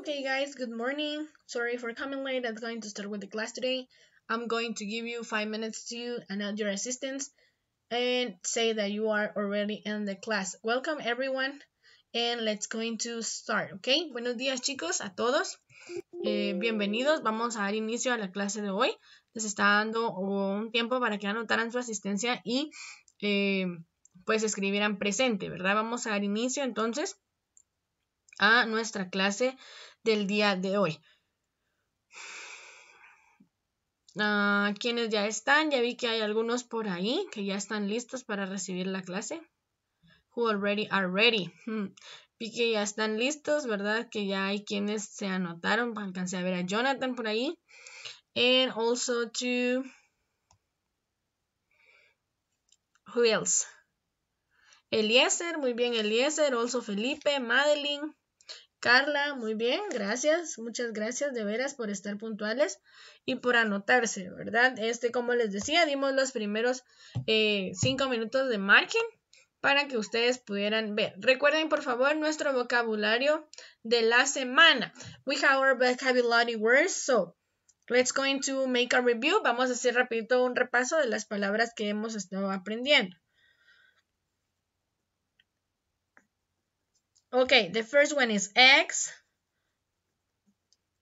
Okay guys, good morning. Sorry for coming late. I'm going to start with the class today. I'm going to give you five minutes to announce your assistance and say that you are already in the class. Welcome everyone and let's going to start, okay? Buenos días chicos a todos. Eh, bienvenidos. Vamos a dar inicio a la clase de hoy. Les está dando un tiempo para que anotaran su asistencia y eh, pues escribieran presente, ¿verdad? Vamos a dar inicio entonces a nuestra clase del día de hoy. Ah, quienes ya están, ya vi que hay algunos por ahí que ya están listos para recibir la clase. Who already are ready. Hmm. Vi que ya están listos, ¿verdad? Que ya hay quienes se anotaron. Alcancé a ver a Jonathan por ahí. And also to. Who else? Eliezer, muy bien, Eliezer. Also Felipe, Madeline. Carla, muy bien, gracias, muchas gracias de veras por estar puntuales y por anotarse, ¿verdad? Este, como les decía, dimos los primeros eh, cinco minutos de margen para que ustedes pudieran ver. Recuerden, por favor, nuestro vocabulario de la semana. We have our vocabulary words, so let's going to make a review. Vamos a hacer rapidito un repaso de las palabras que hemos estado aprendiendo. Okay, the first one is eggs,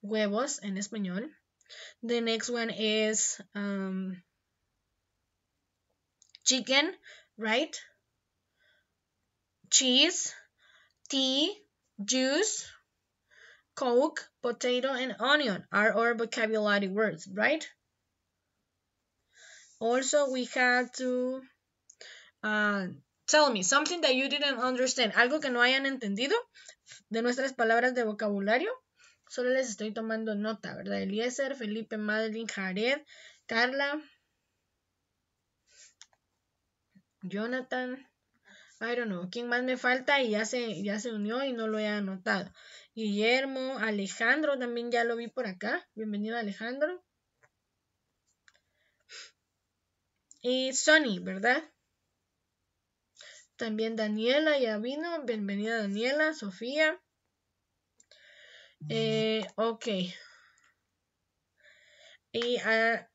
huevos in español. The next one is um, chicken, right? Cheese, tea, juice, coke, potato, and onion are our vocabulary words, right? Also, we had to uh, Tell me something that you didn't understand. Algo que no hayan entendido de nuestras palabras de vocabulario. Solo les estoy tomando nota, ¿verdad? Eliezer, Felipe, Madeline, Jared, Carla, Jonathan. I don't know. ¿Quién más me falta? Y ya se, ya se unió y no lo he anotado. Guillermo, Alejandro, también ya lo vi por acá. Bienvenido, Alejandro. Y Sonny, ¿verdad? También Daniela ya vino. Bienvenida Daniela, Sofía. Eh, ok. Y ah,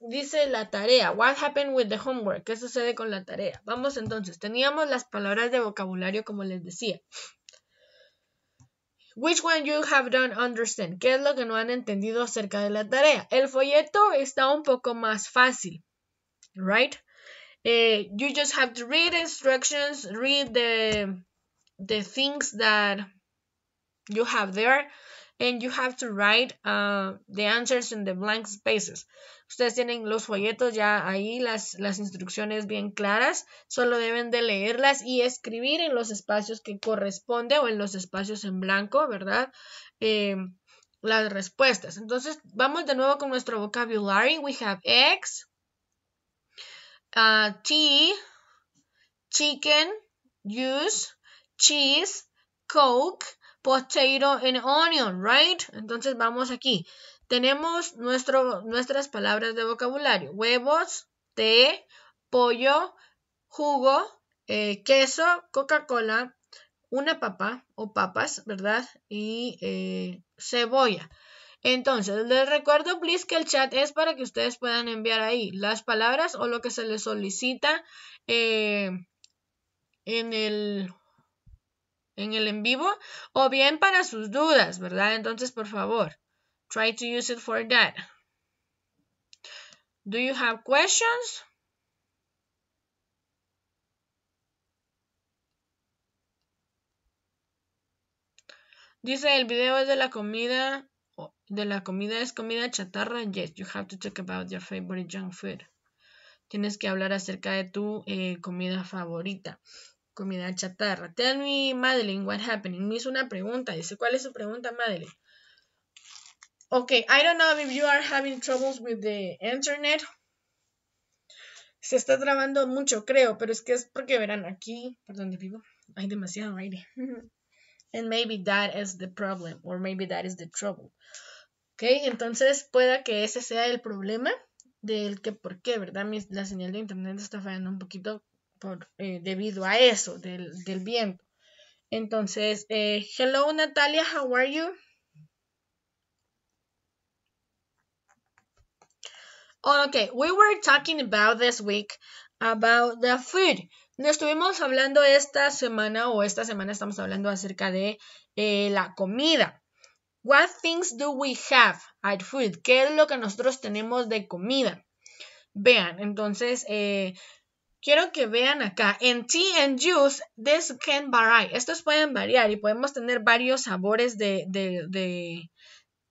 dice la tarea. What happened with the homework? ¿Qué sucede con la tarea? Vamos entonces. Teníamos las palabras de vocabulario como les decía. Which one you have done understand? ¿Qué es lo que no han entendido acerca de la tarea? El folleto está un poco más fácil, right? Eh, you just have to read instructions, read the the things that you have there, and you have to write uh, the answers in the blank spaces. Ustedes tienen los folletos ya ahí, las, las instrucciones bien claras, solo deben de leerlas y escribir en los espacios que corresponde o en los espacios en blanco, ¿verdad? Eh, las respuestas. Entonces, vamos de nuevo con nuestro vocabulary. We have X. Ah, tea, chicken, juice, cheese, coke, potato and onion, right? Entonces vamos aquí. Tenemos nuestro, nuestras palabras de vocabulario. Huevos, té, pollo, jugo, eh, queso, Coca-Cola, una papa o papas, ¿verdad? Y eh, cebolla. Entonces, les recuerdo, please, que el chat es para que ustedes puedan enviar ahí las palabras o lo que se les solicita eh, en el en el en vivo o bien para sus dudas, ¿verdad? Entonces, por favor, try to use it for that. Do you have questions? Dice, el video es de la comida de la comida es comida chatarra, yes, you have to talk about your favorite junk food. Tienes que hablar acerca de tu eh, comida favorita, comida chatarra. Tell me, Madeline, what happening? Me hizo una pregunta. Dice, ¿cuál es su pregunta, Madeline? Ok, I don't know if you are having troubles with the internet. Se está trabando mucho, creo, pero es que es porque verán aquí, por donde vivo, hay demasiado aire. And maybe that is the problem, or maybe that is the trouble. ¿Ok? Entonces pueda que ese sea el problema del que por qué, ¿verdad? la señal de internet está fallando un poquito por, eh, debido a eso, del, viento. Entonces, eh, hello Natalia, how are you? Oh, we were talking about this week about the food. no estuvimos hablando esta semana o esta semana estamos hablando acerca de eh, la comida. What things do we have at food? ¿Qué es lo que nosotros tenemos de comida? Vean, entonces, eh, quiero que vean acá. En tea and juice, this can vary. Estos pueden variar y podemos tener varios sabores de, de,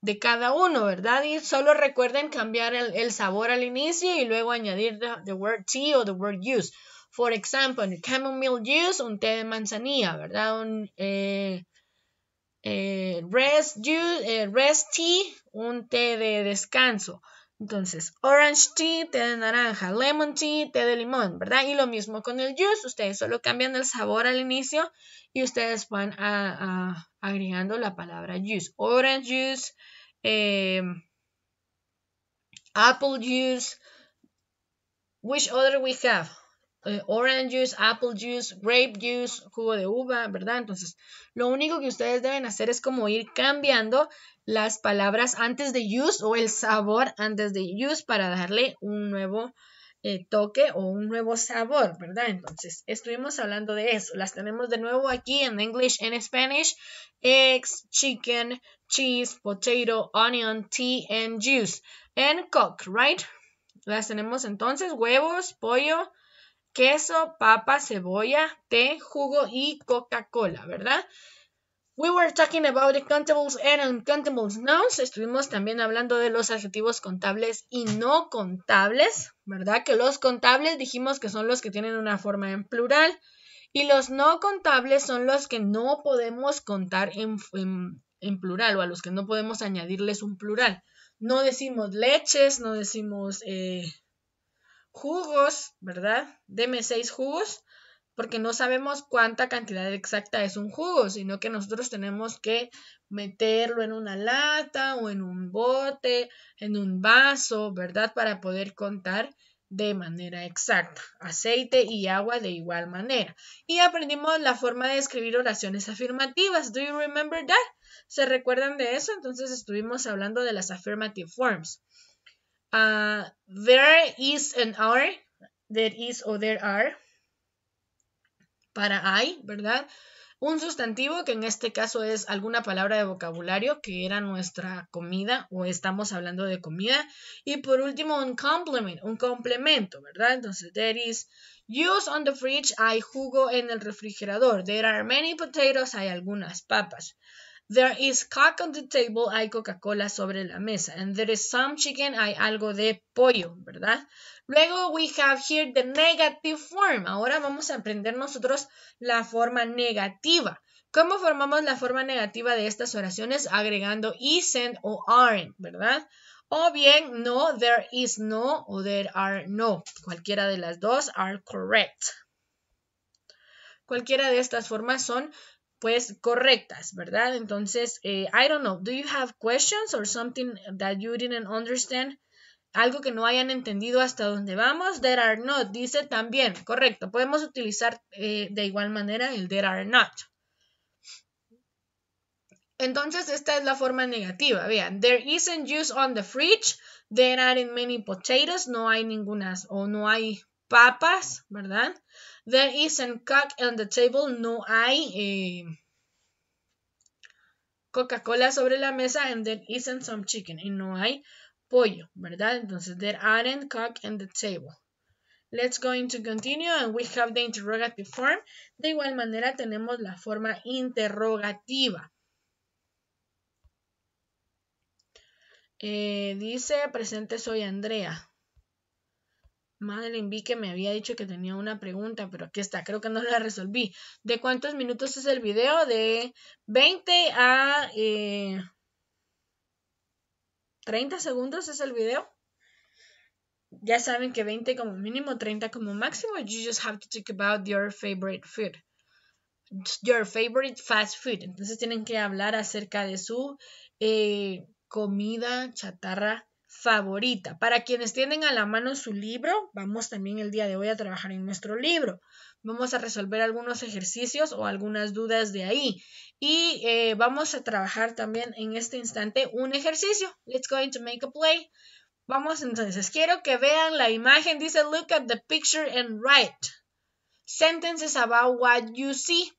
de, cada uno, ¿verdad? Y solo recuerden cambiar el, sabor al inicio y luego añadir the, word tea o the word juice. For example, chamomile juice, un té de manzanilla, ¿verdad? Un, eh, eh, rest, juice, eh, rest tea, un té de descanso. Entonces, orange tea, té de naranja, lemon tea, té de limón, ¿verdad? Y lo mismo con el juice, ustedes solo cambian el sabor al inicio y ustedes van a, agregando la palabra juice. Orange juice, eh, apple juice, which other we have? Eh, orange juice, apple juice, grape juice, jugo de uva, ¿verdad? Entonces, lo único que ustedes deben hacer es como ir cambiando las palabras antes de use o el sabor antes de use para darle un nuevo eh, toque o un nuevo sabor, ¿verdad? Entonces, estuvimos hablando de eso. Las tenemos de nuevo aquí en English en Spanish. Eggs, chicken, cheese, potato, onion, tea, and juice. And cook, right? Las tenemos entonces huevos, pollo, queso, papa, cebolla, té, jugo y Coca-Cola, ¿verdad? We were talking about the countables and uncountables nouns. Estuvimos también hablando de los adjetivos contables y no contables, ¿verdad? Que los contables dijimos que son los que tienen una forma en plural y los no contables son los que no podemos contar en, plural o a los que no podemos añadirles un plural. No decimos leches, no decimos eh, jugos, ¿verdad? Deme seis jugos, porque no sabemos cuánta cantidad exacta es un jugo, sino que nosotros tenemos que meterlo en una lata o en un bote, en un vaso, ¿verdad? Para poder contar de manera exacta. Aceite y agua de igual manera. Y aprendimos la forma de escribir oraciones afirmativas. Do you remember that? ¿Se recuerdan de eso? Entonces estuvimos hablando de las affirmative forms. Uh, there is an are. There is o there are. Para hay, ¿verdad? Un sustantivo que en este caso es alguna palabra de vocabulario que era nuestra comida o estamos hablando de comida. Y por último, un complemento, un complemento, ¿verdad? Entonces, there is Use on the fridge, hay jugo en el refrigerador. There are many potatoes, hay algunas papas. There is cock on the table. Hay Coca-Cola sobre la mesa. And there is some chicken. Hay algo de pollo, ¿verdad? Luego we have here the negative form. Ahora vamos a aprender nosotros la forma negativa. ¿Cómo formamos la forma negativa de estas oraciones? Agregando isn't o aren't, ¿verdad? O bien, no, there is no o there are no. Cualquiera de las dos are correct. Cualquiera de estas formas son pues correctas, ¿verdad? Entonces, eh, I don't know, do you have questions or something that you didn't understand? Algo que no hayan entendido hasta dónde vamos. There are not, dice también, correcto. Podemos utilizar eh, de igual manera el there are not. Entonces, esta es la forma negativa. Vean, there isn't juice on the fridge. There aren't many potatoes. No hay ninguna o no hay papas, ¿verdad? There isn't cock on the table. No hay eh, Coca-Cola sobre la mesa. And there isn't some chicken. Y no hay pollo, ¿verdad? Entonces, there aren't cock on the table. Let's go into continue and we have the interrogative form. De igual manera tenemos la forma interrogativa. Eh, dice, presente soy Andrea. Madeline vi que me había dicho que tenía una pregunta, pero aquí está, creo que no la resolví. ¿De cuántos minutos es el video? De 20 a 30 eh, segundos es el video. Ya saben que 20 como mínimo, 30 como máximo. You just have to talk about your favorite food. Your favorite fast food. Entonces tienen que hablar acerca de su eh, comida chatarra favorita. Para quienes tienen a la mano su libro, vamos también el día de hoy a trabajar en nuestro libro. Vamos a resolver algunos ejercicios o algunas dudas de ahí. Y eh, vamos a trabajar también en este instante un ejercicio. Let's go into make a play. Vamos entonces, quiero que vean la imagen. Dice, look at the picture and write sentences about what you see.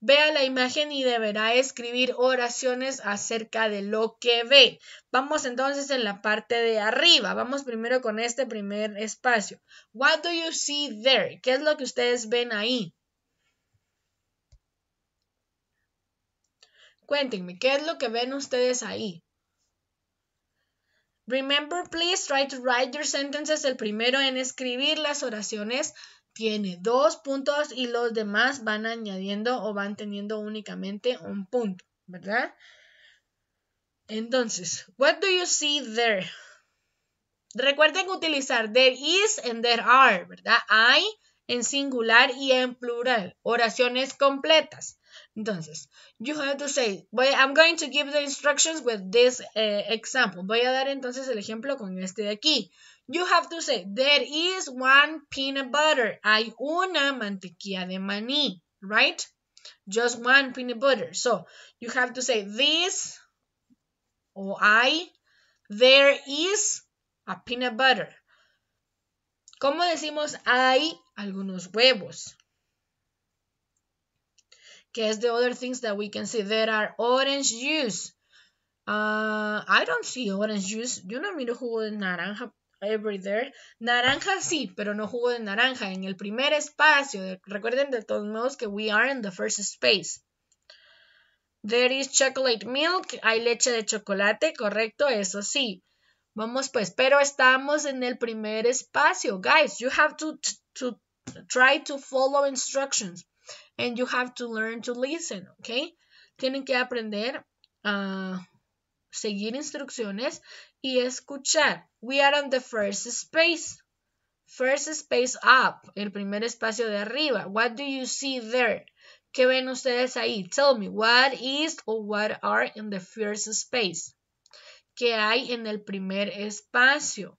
Vea la imagen y deberá escribir oraciones acerca de lo que ve. Vamos entonces en la parte de arriba. Vamos primero con este primer espacio. What do you see there? ¿Qué es lo que ustedes ven ahí? Cuéntenme, ¿qué es lo que ven ustedes ahí? Remember, please, try to write your sentences. El primero en escribir las oraciones tiene dos puntos y los demás van añadiendo o van teniendo únicamente un punto, ¿verdad? Entonces, what do you see there? Recuerden utilizar there is and there are, ¿verdad? Hay en singular y en plural, oraciones completas. Entonces, you have to say, I'm going to give the instructions with this eh, example. Voy a dar entonces el ejemplo con este de aquí. You have to say, there is one peanut butter. Hay una mantequilla de maní, right? Just one peanut butter. So you have to say this or I. There is a peanut butter. ¿Cómo decimos hay algunos huevos? es the other things that we can see. There are orange juice. Uh, I don't see orange juice. Yo no miro jugo de naranja Every Naranja sí, pero no jugo de naranja. En el primer espacio. recuerden de todos modos que we are in the first space. There is chocolate milk. Hay leche de chocolate, correcto, eso sí. Vamos pues, pero estamos en el primer espacio. Guys, you have to, to try to follow instructions and you have to learn to listen, ¿ok? Tienen que aprender a... Ah, seguir instrucciones y escuchar. We are on the first space. First space up, el primer espacio de arriba. What do you see there? ¿Qué ven ustedes ahí? Tell me, what is or what are in the first space? ¿Qué hay en el primer espacio?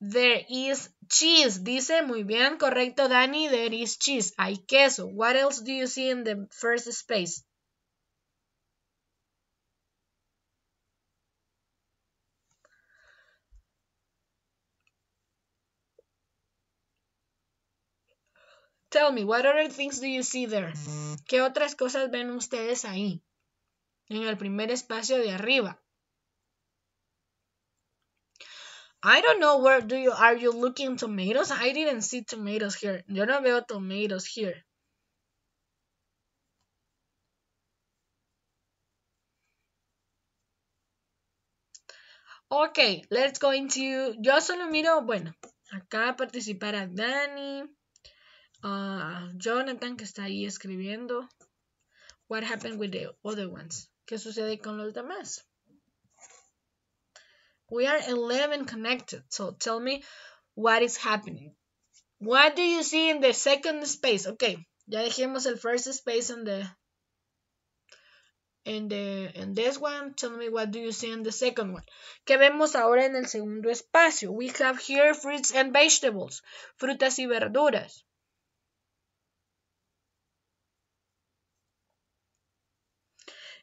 There is cheese. Dice muy bien, correcto, Dani. There is cheese. Hay queso. What else do you see in the first space? Tell me, what other things do you see there? Mm. ¿Qué otras cosas ven ustedes ahí? En el primer espacio de arriba. I don't know where do you are you looking tomatoes? I didn't see tomatoes here. Yo no veo tomatoes here. Ok, let's go into... Yo solo miro, bueno, acá participará Dani. Ah, Jonathan que está ahí escribiendo. What happened with the other ones? ¿Qué sucede con los demás? We are 11 connected, so tell me what is happening. What do you see in the second space? Okay, ya dejemos el first space in the in the in this one. Tell me what do you see in the second one. ¿Qué vemos ahora en el segundo espacio? We have here fruits and vegetables, frutas y verduras.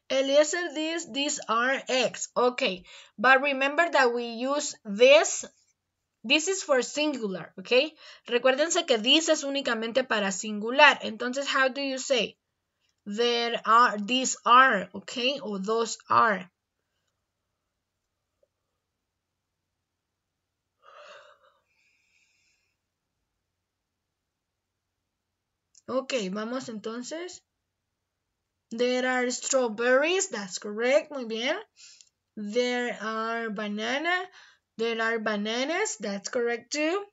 Eliezer, this these are eggs. Okay, but remember that we use this. This is for singular, okay? Recuérdense que this es únicamente para singular. Entonces, how do you say? There are, these are, okay? O those are. Ok, vamos entonces. There are strawberries, that's correct, muy bien. There are banana, there are bananas, that's correct too.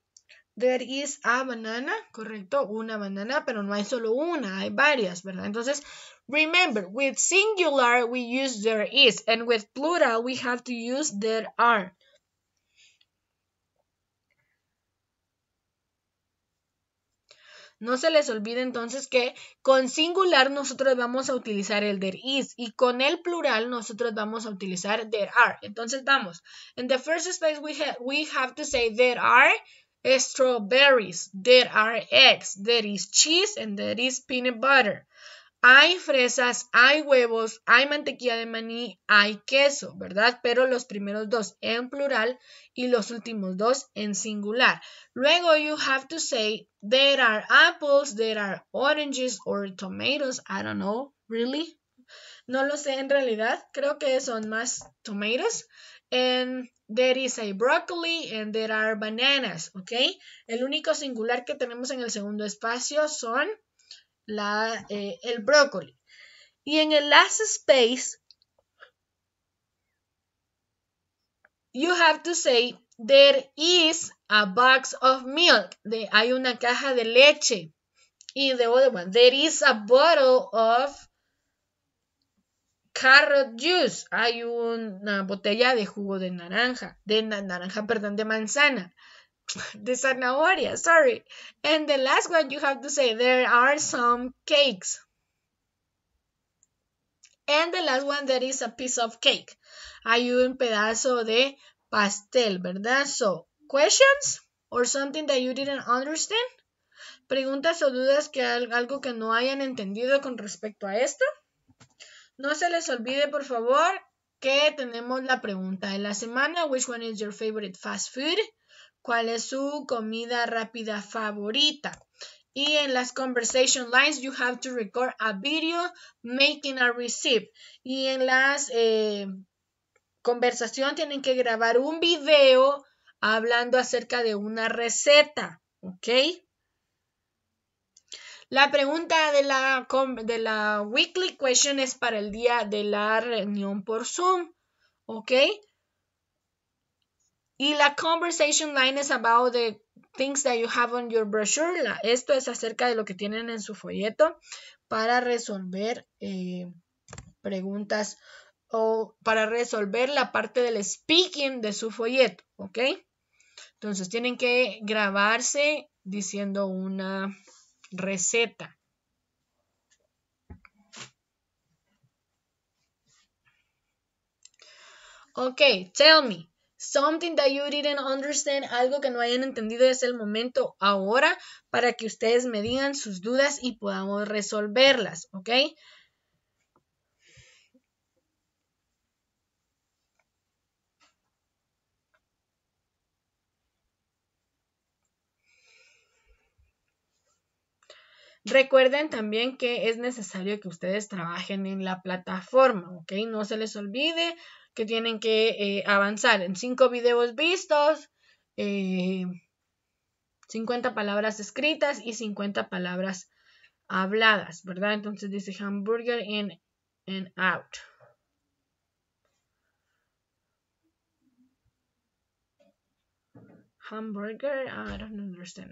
There is a banana, correcto, una banana, pero no hay solo una, hay varias, ¿verdad? Entonces, remember, with singular we use there is, and with plural we have to use there are. No se les olvide entonces que con singular nosotros vamos a utilizar el there is y con el plural nosotros vamos a utilizar there are. Entonces vamos. In the first space we, we have to say there are strawberries, there are eggs, there is cheese and there is peanut butter. Hay fresas, hay huevos, hay mantequilla de maní, hay queso, ¿verdad? Pero los primeros dos en plural y los últimos dos en singular. Luego you have to say there are apples, there are oranges or tomatoes. I don't know, really. No lo sé en realidad. Creo que son más tomatoes. And there is a broccoli and there are bananas, ¿ok? El único singular que tenemos en el segundo espacio son la, eh, el brócoli. Y en el last space, you have to say, there is a box of milk. hay una caja de leche. Y the other one, there is a bottle of carrot juice. Hay una botella de jugo de naranja, de naranja, perdón, de manzana the zanahoria, sorry. And the last one you have to say, there are some cakes. And the last one, there is a piece of cake. Hay un pedazo de pastel, ¿verdad? So, questions or something that you didn't understand? Preguntas o dudas que algo que no hayan entendido con respecto a esto. No se les olvide, por favor, que tenemos la pregunta de la semana. Which one is your favorite fast food? cuál es su comida rápida favorita. Y en las conversation lines, you have to record a video making a receipt. Y en las eh, conversación tienen que grabar un video hablando acerca de una receta. ¿Ok? La pregunta de la, de la weekly question es para el día de la reunión por Zoom. ¿Ok? Y la conversation line es about the things that you have on your brochure. esto es acerca de lo que tienen en su folleto para resolver eh, preguntas o para resolver la parte del speaking de su folleto, ¿ok? Entonces tienen que grabarse diciendo una receta. Ok, tell me. Something that you didn't understand, algo que no hayan entendido es el momento ahora para que ustedes me digan sus dudas y podamos resolverlas, ¿ok? Recuerden también que es necesario que ustedes trabajen en la plataforma, ¿ok? No se les olvide que tienen que eh, avanzar en 5 videos vistos, 50 eh, palabras escritas y 50 palabras habladas, ¿verdad? Entonces dice hamburger in and out. Hamburger, I don't understand.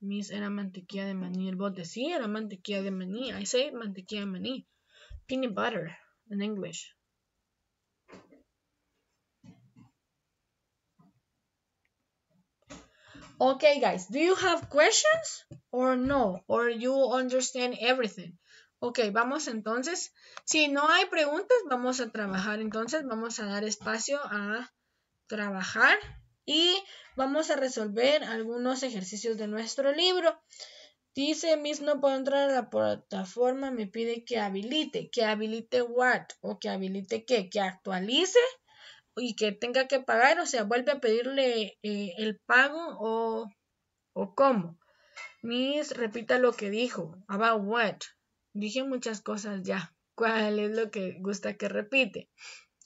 Miss era mantequilla de maní. El bote sí era mantequilla de maní. I say mantequilla de maní. Peanut butter in English. Ok, guys, do you have questions or no? Or you understand everything? Ok, vamos entonces, si no hay preguntas, vamos a trabajar. Entonces vamos a dar espacio a trabajar y vamos a resolver algunos ejercicios de nuestro libro. Dice, Miss, no puedo entrar a la plataforma, me pide que habilite. ¿Que habilite what? ¿O que habilite qué? ¿Que actualice? y que tenga que pagar, o sea, vuelve a pedirle eh, el pago o, o cómo. Miss, repita lo que dijo. About what? Dije muchas cosas ya. ¿Cuál es lo que gusta que repite?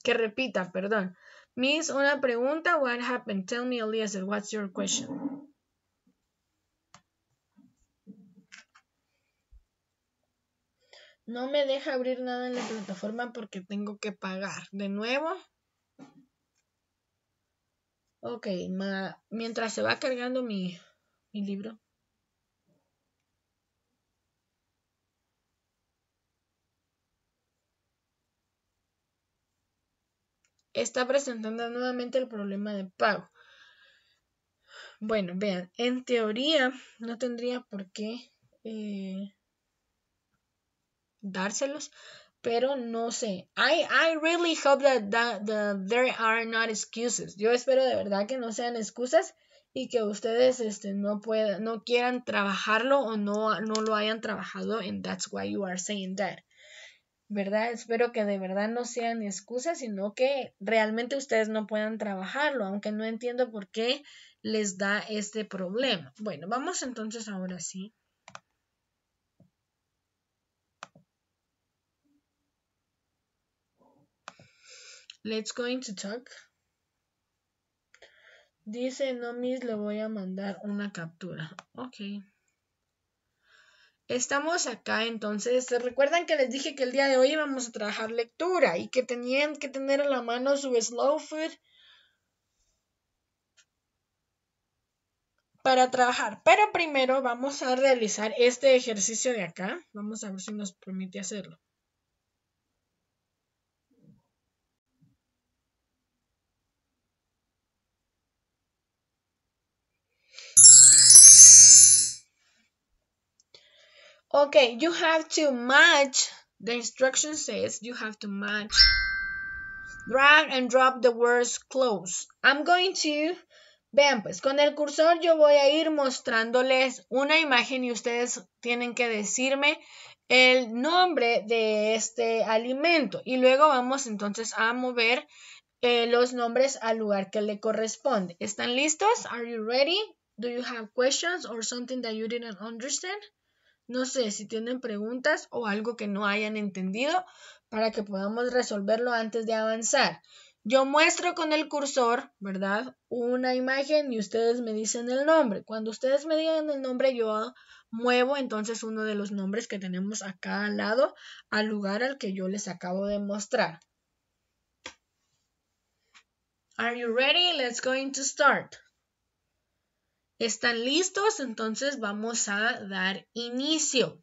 Que repita, perdón. Miss, una pregunta. What happened? Tell me, Elias, what's your question? No me deja abrir nada en la plataforma porque tengo que pagar. De nuevo, Ok, mientras se va cargando mi, libro. Está presentando nuevamente el problema de pago. Bueno, vean, en teoría no tendría por qué eh, dárselos, pero no sé. I, I really hope that, that, there are not excuses. Yo espero de verdad que no sean excusas y que ustedes este, no, puedan, no quieran trabajarlo o no, no lo hayan trabajado and that's why you are saying that. ¿Verdad? Espero que de verdad no sean excusas, sino que realmente ustedes no puedan trabajarlo, aunque no entiendo por qué les da este problema. Bueno, vamos entonces ahora sí Let's go into talk. Dice, no, le voy a mandar una captura. Ok. Estamos acá entonces. Recuerdan que les dije que el día de hoy íbamos a trabajar lectura y que tenían que tener a la mano su slow food para trabajar. Pero primero vamos a realizar este ejercicio de acá. Vamos a ver si nos permite hacerlo. Okay, you have to match. The instruction says you have to match. Drag and drop the words close. I'm going to... Vean, pues con el cursor yo voy a ir mostrándoles una imagen y ustedes tienen que decirme el nombre de este alimento. Y luego vamos entonces a mover eh, los nombres al lugar que le corresponde. ¿Están listos? Are you ready? Do you have questions or something that you didn't understand? No sé si tienen preguntas o algo que no hayan entendido para que podamos resolverlo antes de avanzar. Yo muestro con el cursor, ¿verdad? Una imagen y ustedes me dicen el nombre. Cuando ustedes me digan el nombre, yo muevo entonces uno de los nombres que tenemos acá al lado al lugar al que yo les acabo de mostrar. Are you ready? Let's going to start. ¿Están listos? Entonces vamos a dar inicio.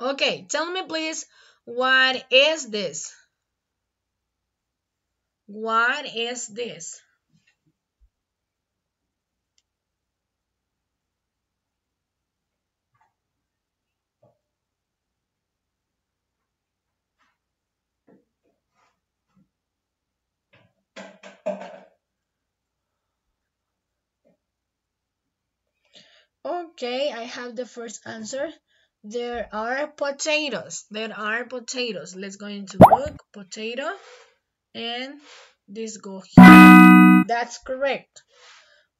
Okay, tell me please, what is this? What is this? Okay, I have the first answer. There are potatoes. There are potatoes. Let's go into book. Potato. And this go here. That's correct.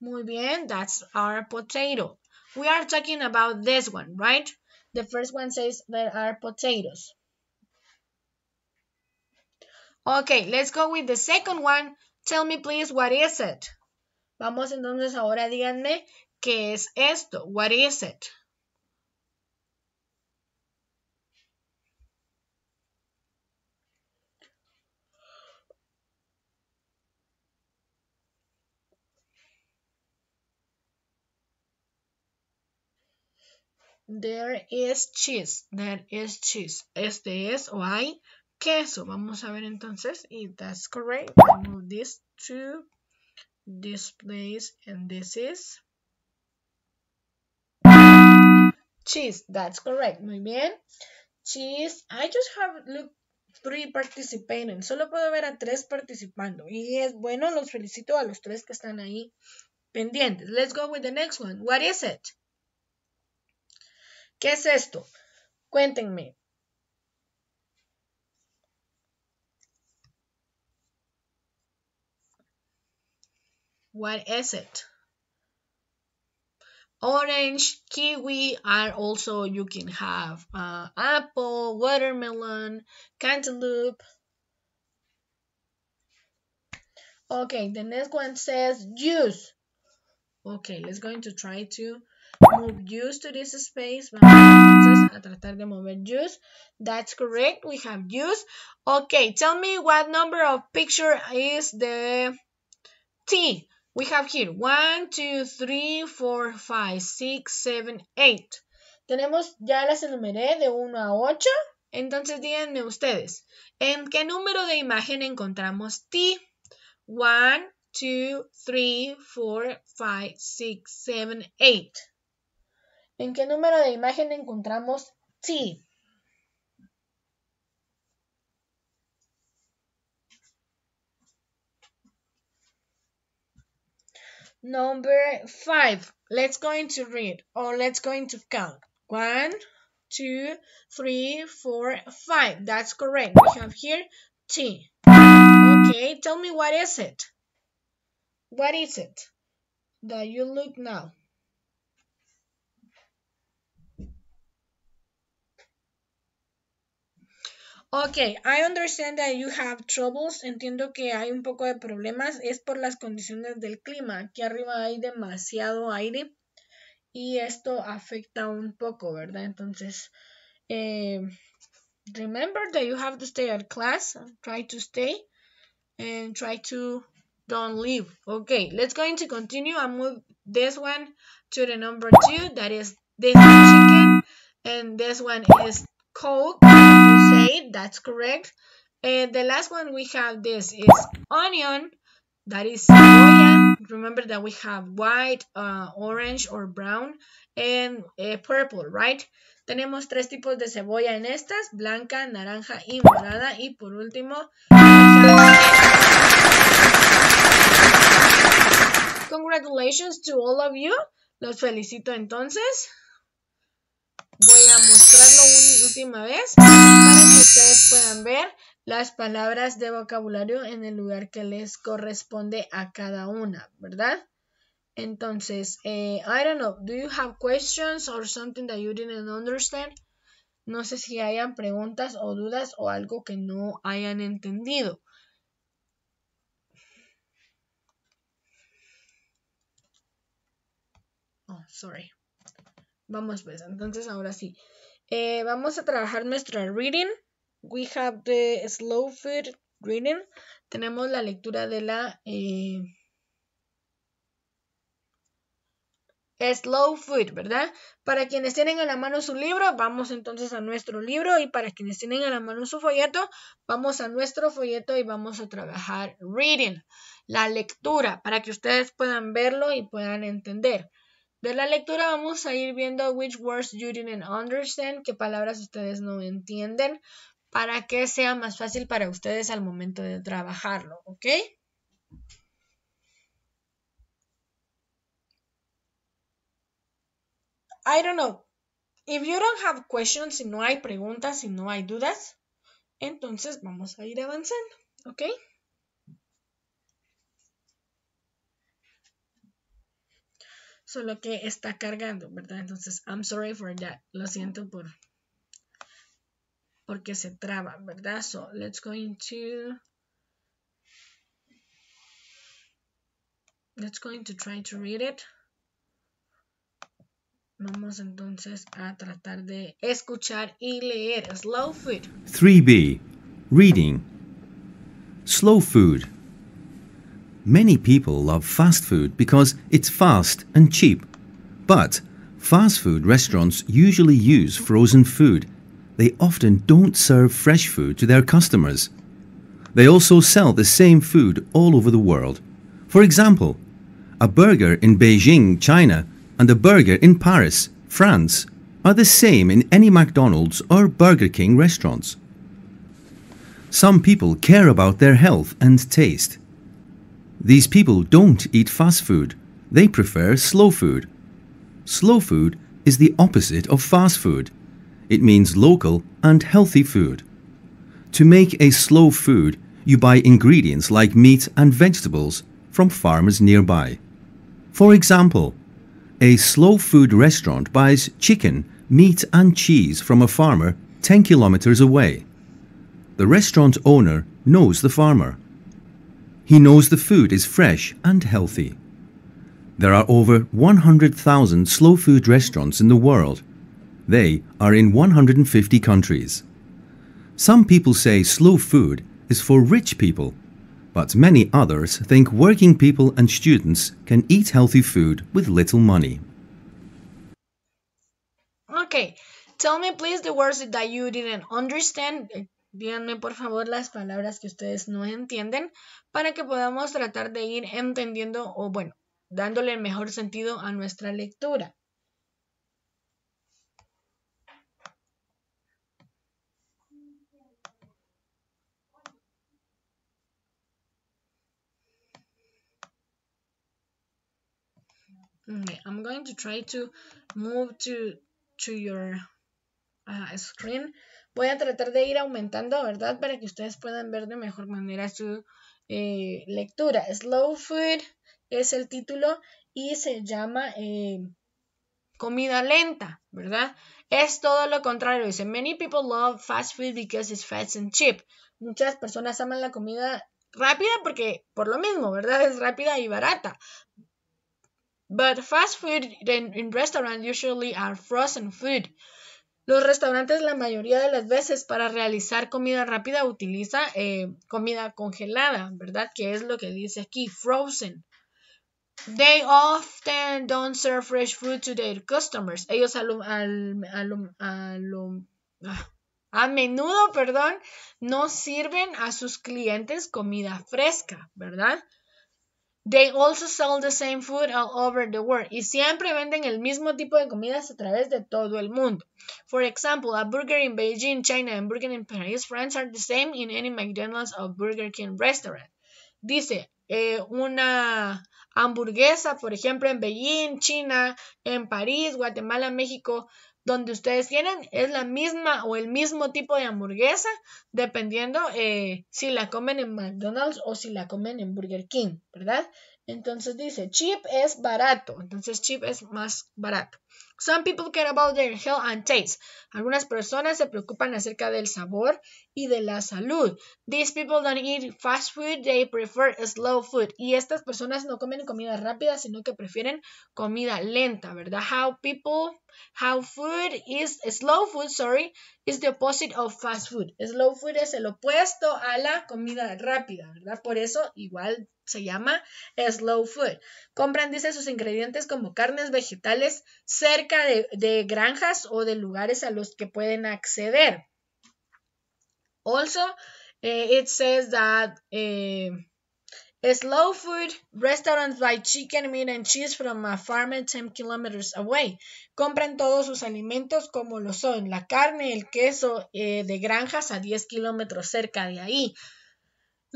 Muy bien, that's our potato. We are talking about this one, right? The first one says there are potatoes. Ok, let's go with the second one. Tell me please, what is it? Vamos entonces ahora díganme qué es esto. What is it? There is cheese. There is cheese. Este es o hay queso. Vamos a ver entonces. Y that's correct. Move this to this place. And this is cheese. That's correct. Muy bien. Cheese. I just have three participating. Solo puedo ver a tres participando. Y es bueno, los felicito a los tres que están ahí pendientes. Let's go with the next one. What is it? ¿Qué es esto? Cuéntenme. What is it? Orange, kiwi are also you can have uh, apple, watermelon, cantaloupe. Okay, the next one says juice. Okay, let's going to try to move juice to this space. a tratar de mover juice. That's correct. We have juice. Okay, tell me what number of picture is the T. We have here 1, 2, 3, 4, 5, 6, 7, 8. Tenemos, ya las enumeré de 1 a 8. Entonces díganme ustedes, ¿en qué número de imagen encontramos T? 1, 2, 3, 4, 5, 6, 7, 8. ¿En qué número de imagen encontramos T? Number five. Let's go into read or let's go into count. One, two, three, four, five. That's correct. We have here T. Okay, tell me what is it? What is it that you look now? okay I understand that you have troubles. Entiendo que hay un poco de problemas. Es por las condiciones del clima. Aquí arriba hay demasiado aire y esto afecta un poco, ¿verdad? Entonces, eh, remember that you have to stay at class. Try to stay and try to don't leave. Okay, let's going to continue and move this one to the number two. That is this chicken and this one is coke. Mm-hmm. That's correct. And the last one we have this is onion. That is cebolla. Remember that we have white, uh, orange or brown and uh, purple, right? Tenemos tres tipos de cebolla en estas, blanca, naranja y morada. Y por último, congratulations to all of you. Los felicito entonces. voy a mostrarlo una última vez para que ustedes puedan ver las palabras de vocabulario en el lugar que les corresponde a cada una, ¿verdad? Entonces, eh, I don't know, do you have questions or something that you didn't understand? No sé si hayan preguntas o dudas o algo que no hayan entendido. Oh, sorry. Vamos pues, entonces ahora sí. Eh, vamos a trabajar nuestra reading. We have the slow food reading. Tenemos la lectura de la eh, slow food, ¿verdad? Para quienes tienen en la mano su libro, vamos entonces a nuestro libro y para quienes tienen en la mano su folleto, vamos a nuestro folleto y vamos a trabajar reading, la lectura, para que ustedes puedan verlo y puedan entender. De la lectura vamos a ir viendo which words you didn't understand, qué palabras ustedes no entienden, para que sea más fácil para ustedes al momento de trabajarlo, ¿ok? I don't know. If you don't have questions, si no hay preguntas, si no hay dudas, entonces vamos a ir avanzando, ¿ok? solo que está cargando, ¿verdad? Entonces, I'm sorry for that. Lo siento por porque se traba, ¿verdad? So, let's go into Let's going to try to read it. Vamos entonces a tratar de escuchar y leer slow food. 3B Reading Slow food Many people love fast food because it's fast and cheap. But fast food restaurants usually use frozen food. They often don't serve fresh food to their customers. They also sell the same food all over the world. For example, a burger in Beijing, China, and a burger in Paris, France, are the same in any McDonald's or Burger King restaurants. Some people care about their health and taste. These people don't eat fast food. They prefer slow food. Slow food is the opposite of fast food. It means local and healthy food. To make a slow food, you buy ingredients like meat and vegetables from farmers nearby. For example, a slow food restaurant buys chicken, meat and cheese from a farmer 10 kilometers away. The restaurant owner knows the farmer. He knows the food is fresh and healthy. There are over 100,000 slow food restaurants in the world. They are in 150 countries. Some people say slow food is for rich people, but many others think working people and students can eat healthy food with little money. Okay, tell me please the words that you didn't understand. Díganme por favor las palabras que ustedes no entienden para que podamos tratar de ir entendiendo o bueno, dándole el mejor sentido a nuestra lectura. Okay, I'm going to try to move to, to your uh, screen. Voy a tratar de ir aumentando, ¿verdad? Para que ustedes puedan ver de mejor manera su, eh, lectura. Slow Food es el título y se llama eh, comida lenta, ¿verdad? Es todo lo contrario. Dice, many people love fast food because it's fast and cheap. Muchas personas aman la comida rápida porque por lo mismo, ¿verdad? Es rápida y barata. But fast food in restaurants usually are frozen food. Los restaurantes la mayoría de las veces para realizar comida rápida utiliza eh, comida congelada, ¿verdad? Que es lo que dice aquí, frozen. They often don't serve fresh food to their customers. Ellos a ah, menudo, perdón, no sirven a sus clientes comida fresca, ¿verdad? They also sell the same food all over the world. Y siempre venden el mismo tipo de comidas a través de todo el mundo. For example, a burger in Beijing, China, and burger in Paris, France are the same in any McDonald's or Burger King restaurant. Dice, eh, una hamburguesa, por ejemplo, en Beijing, China, en París, Guatemala, México, donde ustedes tienen es la misma o el mismo tipo de hamburguesa, dependiendo eh, si la comen en McDonald's o si la comen en Burger King, ¿verdad? Entonces dice, cheap es barato, entonces cheap es más barato. Some people care about their health and taste. Algunas personas se preocupan acerca del sabor y de la salud. These people don't eat fast food, they prefer slow food. Y estas personas no comen comida rápida, sino que prefieren comida lenta, ¿verdad? How people How food is slow food, sorry, is the opposite of fast food. Slow food es el opuesto a la comida rápida, ¿verdad? Por eso igual se llama slow food. Compran, dice, sus ingredientes como carnes, vegetales, cerca de, granjas o de lugares a los que pueden acceder. Also, eh, it says that... Eh, Slow food restaurants buy chicken, meat and cheese from a farm 10 kilometers away. Compran todos sus alimentos como lo son la carne, el queso eh, de granjas a 10 kilómetros cerca de ahí.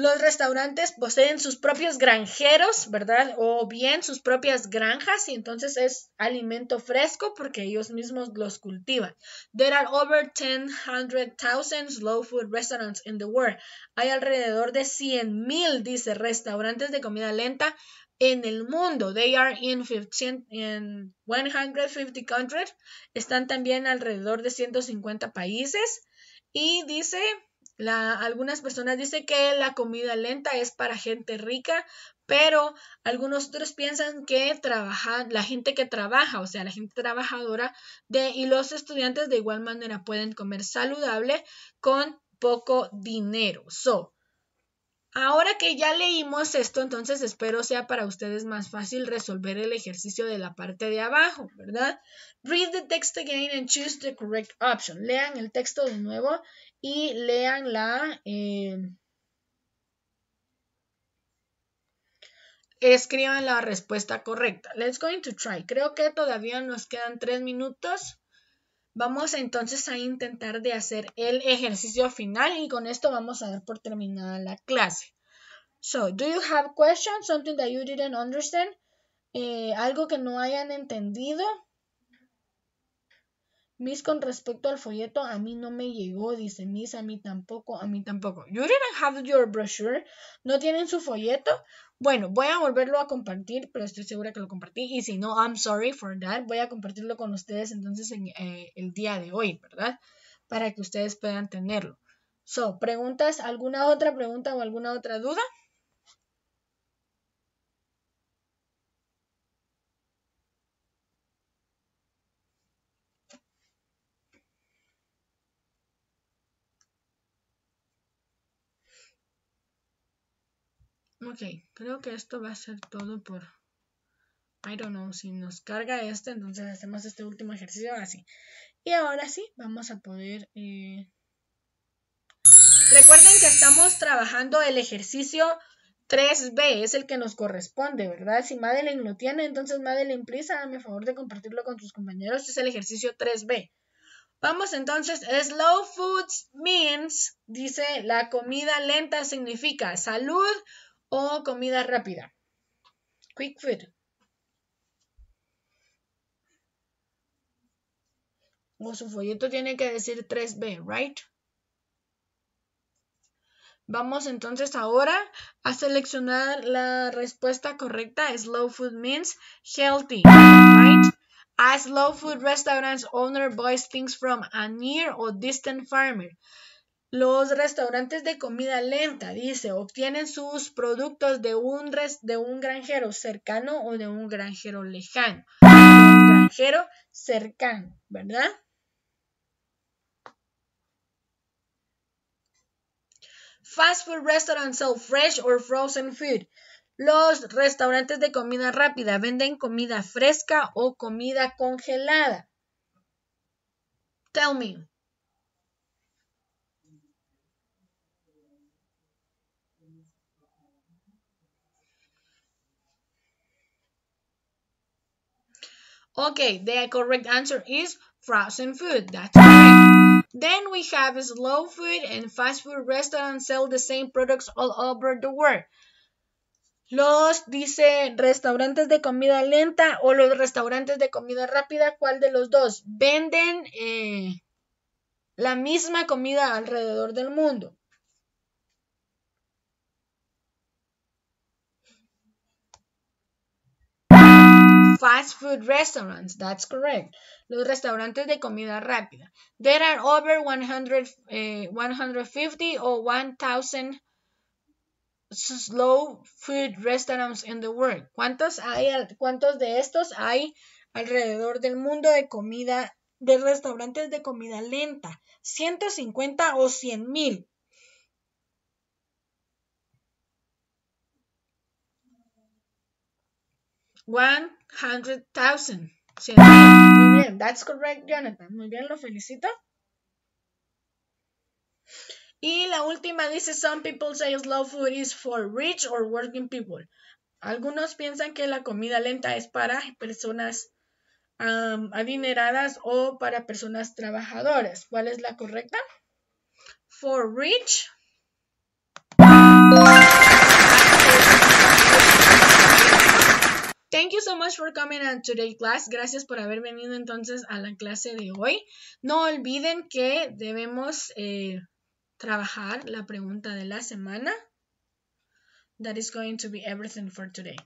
Los restaurantes poseen sus propios granjeros, ¿verdad? O bien sus propias granjas y entonces es alimento fresco porque ellos mismos los cultivan. There are over 100,000 slow food restaurants in the world. Hay alrededor de 100,000, dice, restaurantes de comida lenta en el mundo. They are in, in 150 countries. Están también alrededor de 150 países. Y dice algunas personas dicen que la comida lenta es para gente rica, pero algunos otros piensan que trabaja, la gente que trabaja, o sea, la gente trabajadora de, y los estudiantes de igual manera pueden comer saludable con poco dinero. So, Ahora que ya leímos esto, entonces espero sea para ustedes más fácil resolver el ejercicio de la parte de abajo, ¿verdad? Read the text again and choose the correct option. Lean el texto de nuevo y lean la... Eh, escriban la respuesta correcta. Let's going to try. Creo que todavía nos quedan tres minutos. Vamos entonces a intentar de hacer el ejercicio final y con esto vamos a dar por terminada la clase. So, do you have questions? Something that you didn't understand? Eh, algo que no hayan entendido. Miss, con respecto al folleto, a mí no me llegó, dice Miss, a mí tampoco, a mí tampoco. You didn't have your brochure. ¿No tienen su folleto? Bueno, voy a volverlo a compartir, pero estoy segura que lo compartí. Y si no, I'm sorry for that. Voy a compartirlo con ustedes entonces en, eh, el día de hoy, ¿verdad? Para que ustedes puedan tenerlo. So, ¿preguntas? ¿Alguna otra pregunta o alguna otra duda? Ok, creo que esto va a ser todo por... I don't know, si nos carga este, entonces hacemos este último ejercicio así. Y ahora sí, vamos a poder... Eh, recuerden que estamos trabajando el ejercicio 3B, es el que nos corresponde, ¿verdad? Si Madeleine lo tiene, entonces Madeleine, prisa, dame favor de compartirlo con sus compañeros. es el ejercicio 3B. Vamos entonces, slow foods means, dice, la comida lenta significa salud, o comida rápida. Quick food. O su folleto tiene que decir 3B, right? Vamos entonces ahora a seleccionar la respuesta correcta. Slow food means healthy, right? A slow food restaurant's owner buys things from a near or distant farmer. Los restaurantes de comida lenta, dice, obtienen sus productos de un, de un granjero cercano o de un granjero lejano. granjero cercano, ¿verdad? Fast food restaurants sell fresh or frozen food. Los restaurantes de comida rápida venden comida fresca o comida congelada. Tell me, Okay, the correct answer is frozen food. That's correct. Then we have slow food and fast food restaurants sell the same products all over the world. Los, dice, restaurantes de comida lenta o los restaurantes de comida rápida, ¿cuál de los dos? Venden eh, la misma comida alrededor del mundo. Fast food restaurants, that's correct. Los restaurantes de comida rápida. There are over 100, 150 o 1000 slow food restaurants in the world. ¿Cuántos, hay, ¿Cuántos de estos hay alrededor del mundo de comida, de restaurantes de comida lenta? ¿150 o 100 mil? One hundred thousand. Muy bien, that's correct, Jonathan. Muy bien, lo felicito. Y la última dice, some people say slow food is for rich or working people. Algunos piensan que la comida lenta es para personas adineradas o para personas trabajadoras. ¿Cuál es la correcta? For rich Thank you so much for coming to today's class. Gracias por haber venido entonces a la clase de hoy. No olviden que debemos eh, trabajar la pregunta de la semana. That is going to be everything for today.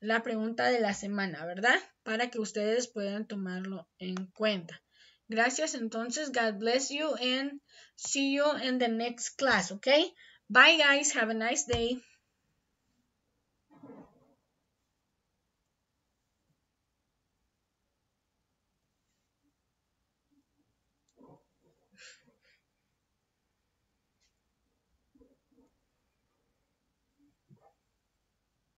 La pregunta de la semana, ¿verdad? Para que ustedes puedan tomarlo en cuenta. Gracias entonces. God bless you and see you in the next class, okay? Bye guys. Have a nice day.